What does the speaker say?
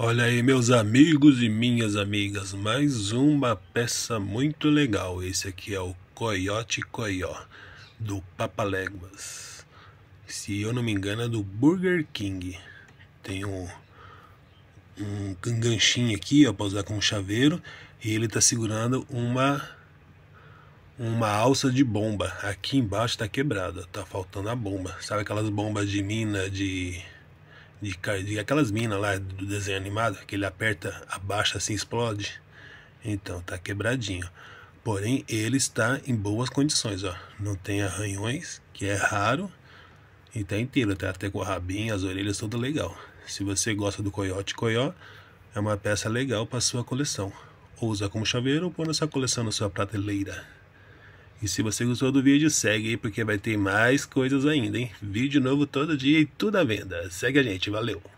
Olha aí, meus amigos e minhas amigas, mais uma peça muito legal. Esse aqui é o Coyote Coyote do Papaléguas. Se eu não me engano, é do Burger King. Tem um, um ganchinho aqui, ó, pra usar como chaveiro. E ele tá segurando uma, uma alça de bomba. Aqui embaixo tá quebrada, tá faltando a bomba. Sabe aquelas bombas de mina, de de, de aquelas minas lá do desenho animado, que ele aperta, abaixa assim, explode. Então, tá quebradinho. Porém, ele está em boas condições, ó. Não tem arranhões, que é raro. E tá inteiro, tá até com o rabinho, as orelhas, tudo legal. Se você gosta do Coyote Coyó, é uma peça legal para sua coleção. Ou usa como chaveiro ou põe na sua coleção na sua prateleira. E se você gostou do vídeo, segue aí porque vai ter mais coisas ainda, hein? Vídeo novo todo dia e tudo à venda. Segue a gente, valeu!